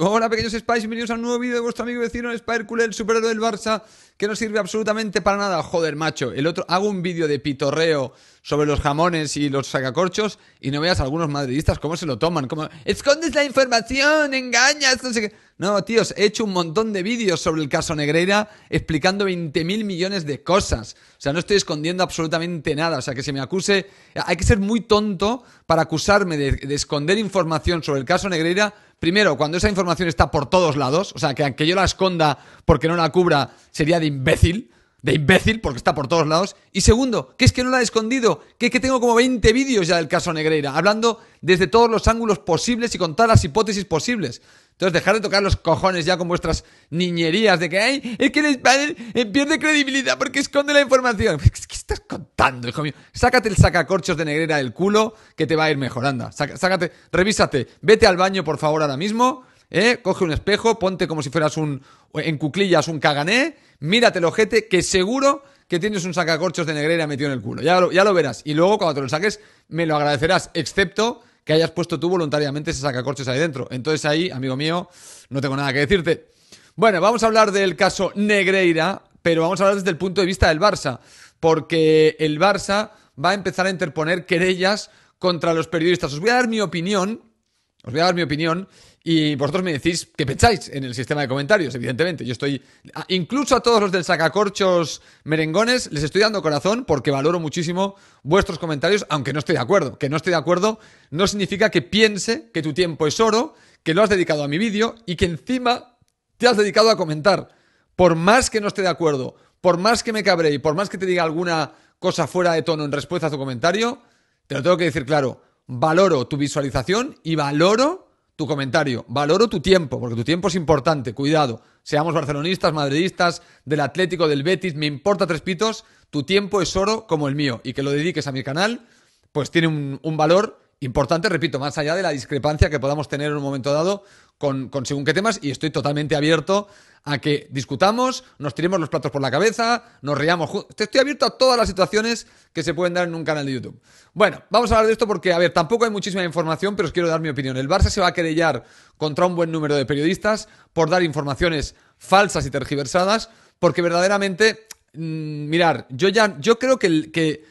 Hola pequeños Spies, bienvenidos a un nuevo vídeo de vuestro amigo vecino Spidercule, el superhéroe del Barça, que no sirve absolutamente para nada. Joder, macho, el otro hago un vídeo de pitorreo sobre los jamones y los sacacorchos y no veas a algunos madridistas cómo se lo toman, como escondes la información, engañas, no No, tíos, he hecho un montón de vídeos sobre el caso Negreira explicando 20 mil millones de cosas. O sea, no estoy escondiendo absolutamente nada. O sea, que se me acuse. Hay que ser muy tonto para acusarme de, de esconder información sobre el caso Negreira Primero, cuando esa información está por todos lados, o sea, que aunque yo la esconda porque no la cubra, sería de imbécil, de imbécil porque está por todos lados. Y segundo, que es que no la he escondido, que es que tengo como 20 vídeos ya del caso Negreira, hablando desde todos los ángulos posibles y con todas las hipótesis posibles. Entonces, dejar de tocar los cojones ya con vuestras niñerías de que, ay, es que el padre eh, pierde credibilidad porque esconde la información. ¿Qué estás contando, hijo mío? Sácate el sacacorchos de negrera del culo que te va a ir mejor, anda. Sácate, revísate, vete al baño, por favor, ahora mismo. Eh, coge un espejo, ponte como si fueras un, en cuclillas, un cagané, mírate el ojete, que seguro que tienes un sacacorchos de negrera metido en el culo. Ya ya lo verás. Y luego, cuando te lo saques, me lo agradecerás, excepto que hayas puesto tú voluntariamente ese sacacorchos ahí dentro. Entonces ahí, amigo mío, no tengo nada que decirte. Bueno, vamos a hablar del caso Negreira, pero vamos a hablar desde el punto de vista del Barça, porque el Barça va a empezar a interponer querellas contra los periodistas. Os voy a dar mi opinión, os voy a dar mi opinión, y vosotros me decís que pensáis en el sistema de comentarios, evidentemente. Yo estoy, incluso a todos los del sacacorchos merengones, les estoy dando corazón porque valoro muchísimo vuestros comentarios, aunque no estoy de acuerdo. Que no estoy de acuerdo no significa que piense que tu tiempo es oro, que lo has dedicado a mi vídeo y que encima te has dedicado a comentar. Por más que no esté de acuerdo, por más que me cabré y por más que te diga alguna cosa fuera de tono en respuesta a tu comentario, te lo tengo que decir claro. Valoro tu visualización y valoro tu comentario. Valoro tu tiempo, porque tu tiempo es importante, cuidado. Seamos barcelonistas, madridistas, del Atlético, del Betis, me importa tres pitos, tu tiempo es oro como el mío. Y que lo dediques a mi canal, pues tiene un, valor importante, repito, más allá de la discrepancia que podamos tener en un momento dado con, según qué temas y estoy totalmente abierto a que discutamos, nos tiremos los platos por la cabeza, nos riamos. Estoy abierto a todas las situaciones que se pueden dar en un canal de YouTube. Bueno, vamos a hablar de esto porque, a ver, tampoco hay muchísima información, pero os quiero dar mi opinión. El Barça se va a querellar contra un buen número de periodistas por dar informaciones falsas y tergiversadas, porque verdaderamente, mm, mirar, yo ya, yo creo que, que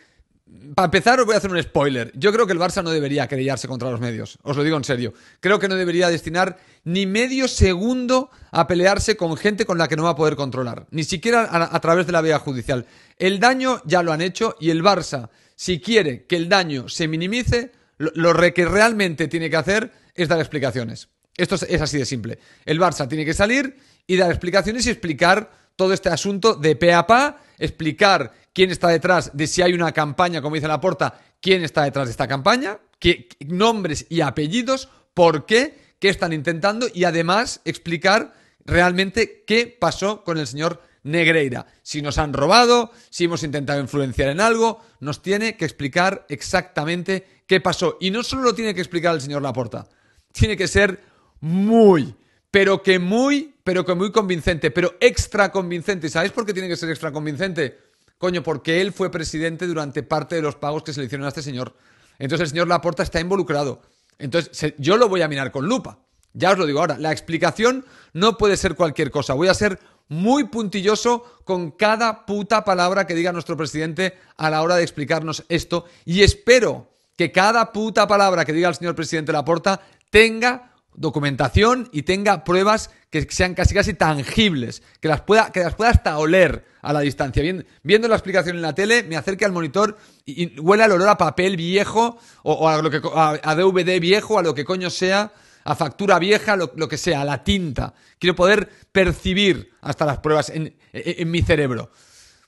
para empezar, os voy a hacer un spoiler. Yo creo que el Barça no debería querellarse contra los medios. Os lo digo en serio. Creo que no debería destinar ni medio segundo a pelearse con gente con la que no va a poder controlar. Ni siquiera a, través de la vía judicial. El daño ya lo han hecho y el Barça, si quiere que el daño se minimice, lo, que realmente tiene que hacer es dar explicaciones. Esto es, así de simple. El Barça tiene que salir y dar explicaciones y explicar todo este asunto de pe a pa, explicar quién está detrás de si hay una campaña, como dice Laporta, quién está detrás de esta campaña, qué nombres y apellidos, por qué, qué están intentando y además explicar realmente qué pasó con el señor Negreira. Si nos han robado, si hemos intentado influenciar en algo, nos tiene que explicar exactamente qué pasó. Y no solo lo tiene que explicar el señor Laporta, tiene que ser muy, pero que muy, pero que muy convincente, pero extra convincente. ¿Sabéis por qué tiene que ser extra convincente? Coño, porque él fue presidente durante parte de los pagos que se le hicieron a este señor. Entonces el señor Laporta está involucrado. Entonces yo lo voy a mirar con lupa. Ya os lo digo ahora, la explicación no puede ser cualquier cosa. Voy a ser muy puntilloso con cada puta palabra que diga nuestro presidente a la hora de explicarnos esto y espero que cada puta palabra que diga el señor presidente Laporta tenga documentación y tenga pruebas que sean casi casi tangibles, que las pueda, que las pueda hasta oler a la distancia. viendo la explicación en la tele, me acerque al monitor y, huele al olor a papel viejo o, a, lo que, a, DVD viejo, a lo que coño sea, a factura vieja, lo, que sea, a la tinta. Quiero poder percibir hasta las pruebas en, e, mi cerebro.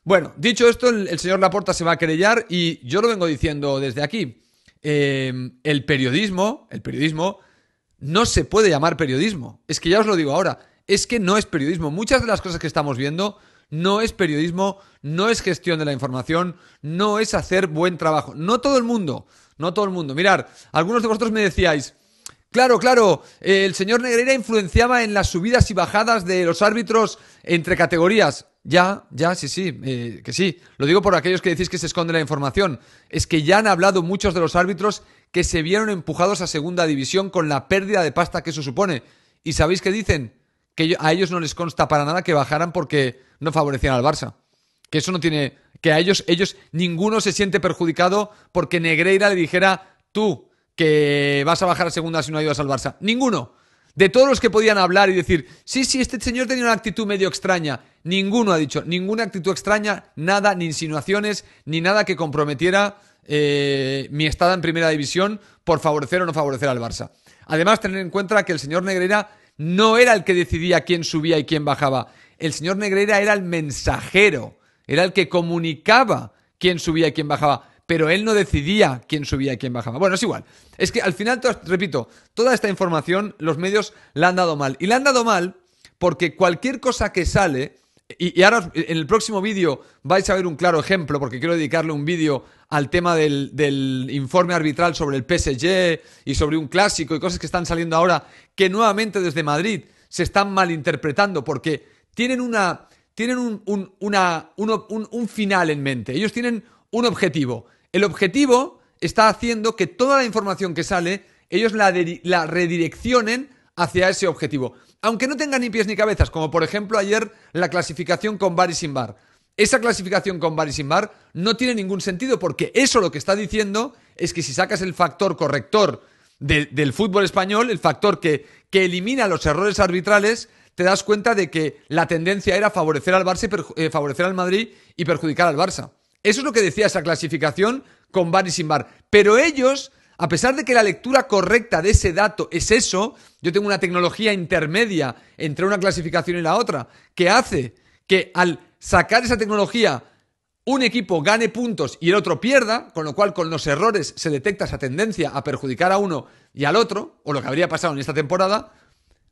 Bueno, dicho esto, el, señor Laporta se va a querellar y yo lo vengo diciendo desde aquí. Eh, el periodismo, el periodismo no se puede llamar periodismo. Es que ya os lo digo ahora, es que no es periodismo. Muchas de las cosas que estamos viendo no es periodismo, no es gestión de la información, no es hacer buen trabajo. No todo el mundo, no todo el mundo. Mirar, algunos de vosotros me decíais, claro, claro, el señor Negreira influenciaba en las subidas y bajadas de los árbitros entre categorías. Ya, ya, sí, sí, eh, que sí. Lo digo por aquellos que decís que se esconde la información. Es que ya han hablado muchos de los árbitros que se vieron empujados a segunda división con la pérdida de pasta que eso supone. ¿Y sabéis qué dicen? Que a ellos no les consta para nada que bajaran porque no favorecían al Barça. Que eso no tiene. Que a ellos, ellos, ninguno se siente perjudicado porque Negreira le dijera tú que vas a bajar a segunda si no ayudas al Barça. Ninguno. De todos los que podían hablar y decir, sí, sí, este señor tenía una actitud medio extraña. Ninguno ha dicho, ninguna actitud extraña, nada, ni insinuaciones, ni nada que comprometiera eh, mi estada en primera división por favorecer o no favorecer al Barça. Además, tener en cuenta que el señor Negreira no era el que decidía quién subía y quién bajaba. El señor Negreira era el mensajero, era el que comunicaba quién subía y quién bajaba, pero él no decidía quién subía y quién bajaba. Bueno, es igual. Es que al final, repito, toda esta información los medios la han dado mal. Y la han dado mal porque cualquier cosa que sale y, ahora en el próximo vídeo vais a ver un claro ejemplo, porque quiero dedicarle un vídeo al tema del, informe arbitral sobre el PSG y sobre un clásico y cosas que están saliendo ahora, que nuevamente desde Madrid se están malinterpretando, porque tienen una. Tienen un, final en mente. Ellos tienen un objetivo. El objetivo está haciendo que toda la información que sale, ellos la, la redireccionen hacia ese objetivo aunque no tenga ni pies ni cabezas, como por ejemplo ayer la clasificación con bar y sin bar. Esa clasificación con bar y sin bar no tiene ningún sentido porque eso lo que está diciendo es que si sacas el factor corrector del fútbol español, el factor que, que elimina los errores arbitrales, te das cuenta de que la tendencia era favorecer al Barça eh, favorecer al Madrid y perjudicar al Barça. Eso es lo que decía esa clasificación con bar y sin bar. Pero ellos a pesar de que la lectura correcta de ese dato es eso, yo tengo una tecnología intermedia entre una clasificación y la otra, que hace que al sacar esa tecnología un equipo gane puntos y el otro pierda, con lo cual con los errores se detecta esa tendencia a perjudicar a uno y al otro, o lo que habría pasado en esta temporada,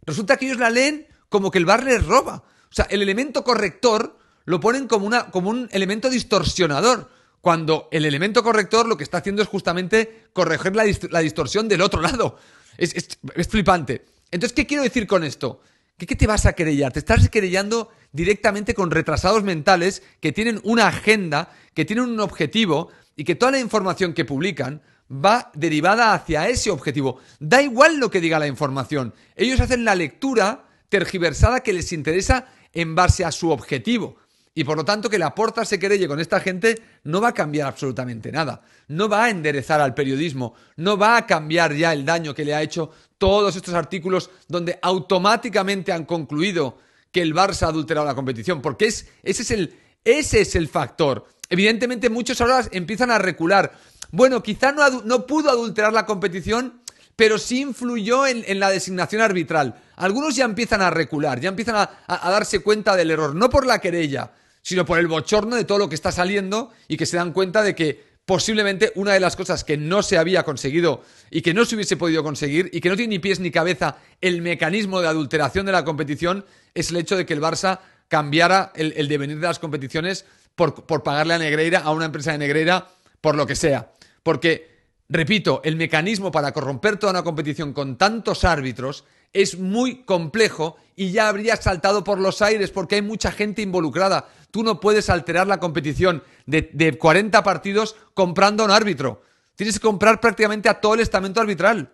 resulta que ellos la leen como que el bar les roba. O sea, el elemento corrector lo ponen como, una, como un elemento distorsionador cuando el elemento corrector lo que está haciendo es justamente corregir la, distorsión del otro lado. Es, flipante. Entonces, ¿qué quiero decir con esto? ¿Qué, ¿Qué te vas a querellar? Te estás querellando directamente con retrasados mentales que tienen una agenda, que tienen un objetivo y que toda la información que publican va derivada hacia ese objetivo. Da igual lo que diga la información. Ellos hacen la lectura tergiversada que les interesa en base a su objetivo. Y por lo tanto que la porta se querelle con esta gente no va a cambiar absolutamente nada. No va a enderezar al periodismo, no va a cambiar ya el daño que le ha hecho todos estos artículos donde automáticamente han concluido que el Barça ha adulterado la competición, porque es, ese, es el, ese es el factor. Evidentemente muchos ahora empiezan a recular. Bueno, quizá no, pudo adulterar la competición, pero sí influyó en, la designación arbitral. Algunos ya empiezan a recular, ya empiezan a darse cuenta del error, no por la querella, sino por el bochorno de todo lo que está saliendo y que se dan cuenta de que posiblemente una de las cosas que no se había conseguido y que no se hubiese podido conseguir y que no tiene ni pies ni cabeza el mecanismo de adulteración de la competición es el hecho de que el Barça cambiara el, devenir de las competiciones por, por, pagarle a Negreira, a una empresa de Negreira, por lo que sea. Porque, repito, el mecanismo para corromper toda una competición con tantos árbitros es muy complejo y ya habría saltado por los aires porque hay mucha gente involucrada. Tú no puedes alterar la competición de, 40 partidos comprando a un árbitro. Tienes que comprar prácticamente a todo el estamento arbitral.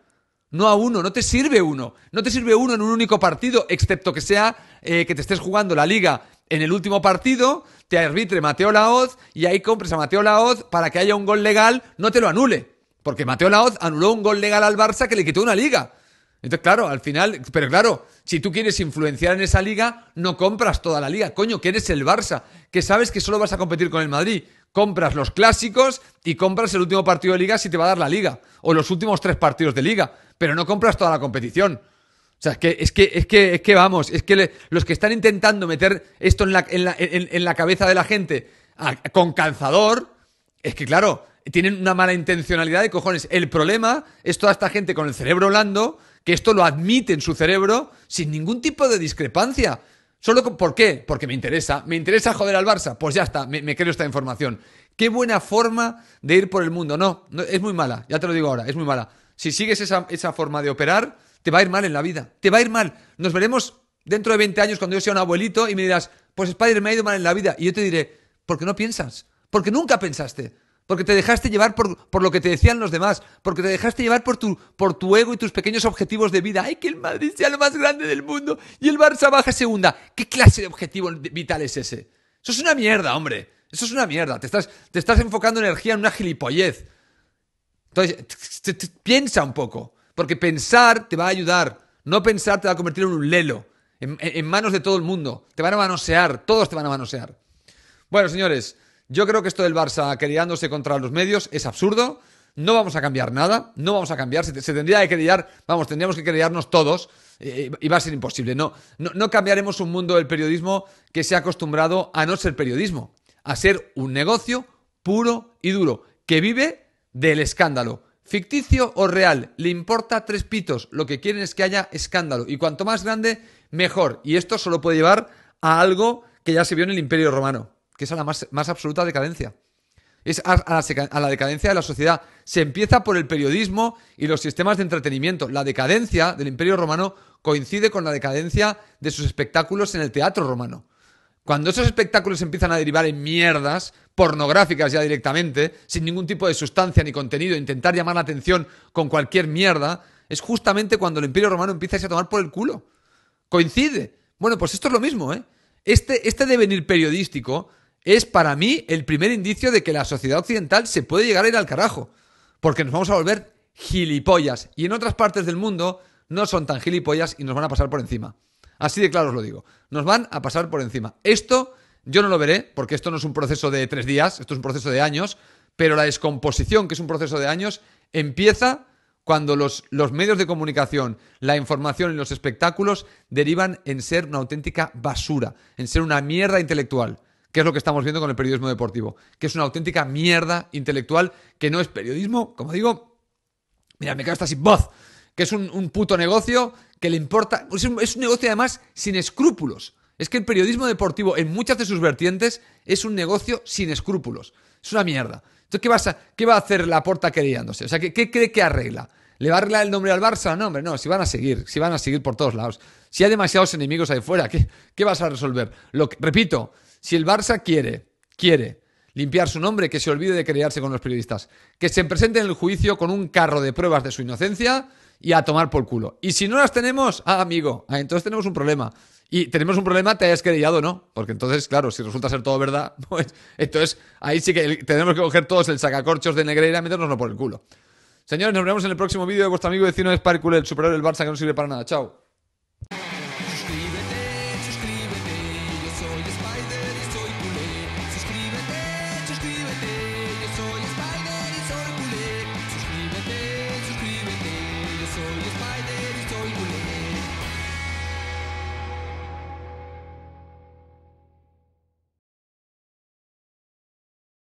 No a uno, no te sirve uno. No te sirve uno en un único partido, excepto que sea eh, que te estés jugando la liga en el último partido, te arbitre Mateo Laoz y ahí compres a Mateo Laoz para que haya un gol legal, no te lo anule. Porque Mateo Laoz anuló un gol legal al Barça que le quitó una liga. Entonces, claro, al final, pero claro, si tú quieres influenciar en esa liga, no compras toda la liga. Coño, que eres el Barça, que sabes que solo vas a competir con el Madrid. Compras los clásicos y compras el último partido de liga si te va a dar la liga, o los últimos tres partidos de liga, pero no compras toda la competición. O sea, es que, es que, es que, es que vamos, es que los que están intentando meter esto en la, en la, cabeza de la gente con calzador, es que claro, tienen una mala intencionalidad de cojones. El problema es toda esta gente con el cerebro blando que esto lo admite en su cerebro sin ningún tipo de discrepancia. Solo ¿Por qué? Porque me interesa. ¿Me interesa joder al Barça? Pues ya está, me, creo esta información. Qué buena forma de ir por el mundo. No, es muy mala, ya te lo digo ahora, es muy mala. Si sigues esa, esa forma de operar, te va a ir mal en la vida. Te va a ir mal. Nos veremos dentro de 20 años cuando yo sea un abuelito y me dirás, pues Spider me ha ido mal en la vida. Y yo te diré, ¿por qué no piensas? Porque nunca pensaste porque te dejaste llevar por, lo que te decían los demás, porque te dejaste llevar por tu, por tu ego y tus pequeños objetivos de vida. ¡Ay, que el Madrid sea lo más grande del mundo y el Barça baja segunda! ¿Qué clase de objetivo vital es ese? Eso es una mierda, hombre. Eso es una mierda. Te estás, te estás enfocando energía en una gilipollez. Entonces, piensa un poco, porque pensar te va a ayudar. No pensar te va a convertir en un lelo, en, en manos de todo el mundo. Te van a manosear, todos te van a manosear. Bueno, señores. Yo creo que esto del Barça querellándose contra los medios es absurdo. No vamos a cambiar nada, no vamos a cambiar. Se, tendría que querellar, vamos, tendríamos que querellarnos todos eh, y va a ser imposible. no, no cambiaremos un mundo del periodismo que se ha acostumbrado a no ser periodismo, a ser un negocio puro y duro, que vive del escándalo. Ficticio o real, le importa tres pitos. Lo que quieren es que haya escándalo. Y cuanto más grande, mejor. Y esto solo puede llevar a algo que ya se vio en el Imperio Romano que es a la más, absoluta decadencia. Es a, la, decadencia de la sociedad. Se empieza por el periodismo y los sistemas de entretenimiento. La decadencia del Imperio Romano coincide con la decadencia de sus espectáculos en el teatro romano. Cuando esos espectáculos empiezan a derivar en mierdas pornográficas ya directamente, sin ningún tipo de sustancia ni contenido, intentar llamar la atención con cualquier mierda, es justamente cuando el Imperio Romano empieza a, a tomar por el culo. Coincide. Bueno, pues esto es lo mismo, ¿eh? Este, este devenir periodístico es para mí el primer indicio de que la sociedad occidental se puede llegar a ir al carajo, porque nos vamos a volver gilipollas y en otras partes del mundo no son tan gilipollas y nos van a pasar por encima. Así de claro os lo digo, nos van a pasar por encima. Esto yo no lo veré, porque esto no es un proceso de tres días, esto es un proceso de años, pero la descomposición, que es un proceso de años, empieza cuando los, los, medios de comunicación, la información y los espectáculos derivan en ser una auténtica basura, en ser una mierda intelectual que es lo que estamos viendo con el periodismo deportivo, que es una auténtica mierda intelectual que no es periodismo, como digo, mira, me cago hasta sin voz, que es un, puto negocio que le importa, es un, negocio además sin escrúpulos. Es que el periodismo deportivo en muchas de sus vertientes es un negocio sin escrúpulos. Es una mierda. Entonces, ¿qué, vas a, qué va a hacer la porta querellándose? O sea, ¿qué, cree que arregla? ¿Le va a arreglar el nombre al Barça? No, hombre, no, si van a seguir, si van a seguir por todos lados. Si hay demasiados enemigos ahí fuera, ¿qué, qué vas a resolver? Lo que, repito, si el Barça quiere, quiere limpiar su nombre, que se olvide de crearse con los periodistas, que se presente en el juicio con un carro de pruebas de su inocencia y a tomar por culo. Y si no las tenemos, ah, amigo, ah, entonces tenemos un problema. Y tenemos un problema, te hayas querellado no. Porque entonces, claro, si resulta ser todo verdad, pues entonces ahí sí que tenemos que coger todos el sacacorchos de Negreira y meternoslo por el culo. Señores, nos vemos en el próximo vídeo de vuestro amigo vecino de Sparkle, el superhéroe del Barça que no sirve para nada. Chao.